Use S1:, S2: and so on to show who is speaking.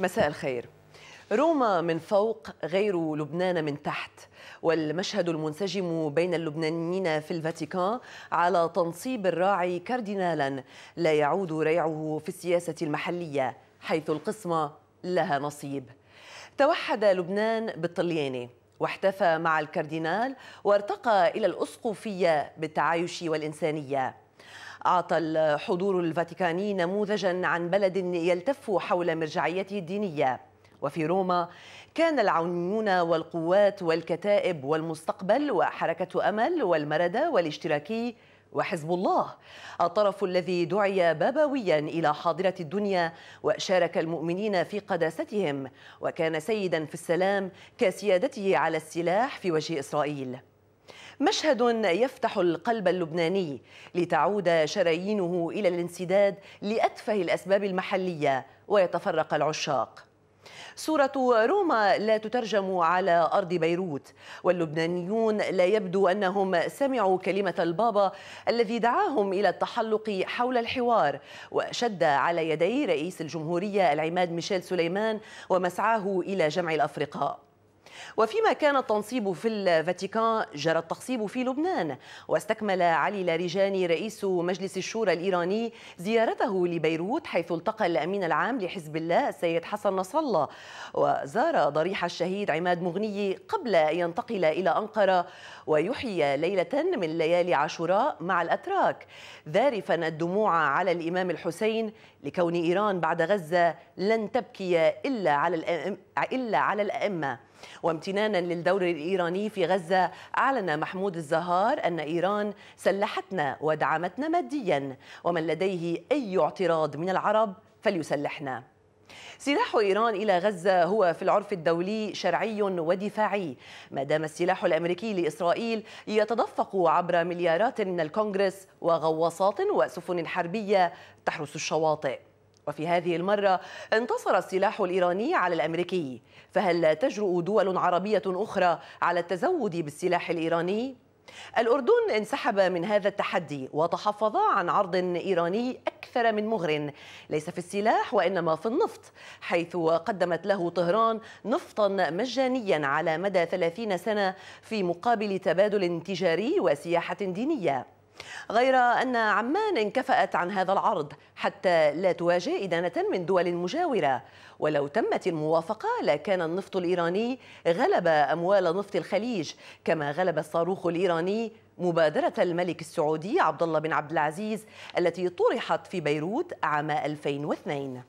S1: مساء الخير روما من فوق غير لبنان من تحت والمشهد المنسجم بين اللبنانيين في الفاتيكان على تنصيب الراعي كاردينالا لا يعود ريعه في السياسة المحلية حيث القسمة لها نصيب توحد لبنان بالطلياني واحتفى مع الكاردينال وارتقى إلى الأسقفية بالتعايش والإنسانية أعطى الحضور الفاتيكاني نموذجا عن بلد يلتف حول مرجعيته الدينية وفي روما كان العونيون والقوات والكتائب والمستقبل وحركة أمل والمردة والاشتراكي وحزب الله الطرف الذي دعي بابويا إلى حاضرة الدنيا وشارك المؤمنين في قداستهم وكان سيدا في السلام كسيادته على السلاح في وجه إسرائيل مشهد يفتح القلب اللبناني لتعود شرايينه إلى الانسداد لأتفه الأسباب المحلية ويتفرق العشاق صورة روما لا تترجم على أرض بيروت واللبنانيون لا يبدو أنهم سمعوا كلمة البابا الذي دعاهم إلى التحلق حول الحوار وشد على يدي رئيس الجمهورية العماد ميشيل سليمان ومسعاه إلى جمع الأفرقاء وفيما كان التنصيب في الفاتيكان جرى التخصيب في لبنان واستكمل علي لاريجاني رئيس مجلس الشورى الإيراني زيارته لبيروت حيث التقى الأمين العام لحزب الله السيد حسن نصر الله وزار ضريح الشهيد عماد مغني قبل أن ينتقل إلى أنقرة ويحيي ليلة من ليالي عاشوراء مع الأتراك ذارفا الدموع على الإمام الحسين لكون إيران بعد غزة لن تبكي إلا على الأئمة وامتنانا للدور الإيراني في غزة أعلن محمود الزهار أن إيران سلحتنا ودعمتنا ماديا ومن لديه أي اعتراض من العرب فليسلحنا سلاح إيران إلى غزة هو في العرف الدولي شرعي ودفاعي ما دام السلاح الأمريكي لإسرائيل يتدفق عبر مليارات من الكونغرس وغواصات وسفن حربية تحرس الشواطئ وفي هذه المرة انتصر السلاح الإيراني على الأمريكي فهل تجرؤ دول عربية أخرى على التزود بالسلاح الإيراني؟ الأردن انسحب من هذا التحدي وتحفظ عن عرض إيراني أكثر من مغر ليس في السلاح وإنما في النفط حيث قدمت له طهران نفطا مجانيا على مدى 30 سنة في مقابل تبادل تجاري وسياحة دينية غير أن عمان انكفأت عن هذا العرض حتى لا تواجه إدانة من دول مجاورة ولو تمت الموافقة لكان النفط الإيراني غلب أموال نفط الخليج كما غلب الصاروخ الإيراني مبادرة الملك السعودي عبد الله بن عبد العزيز التي طرحت في بيروت عام 2002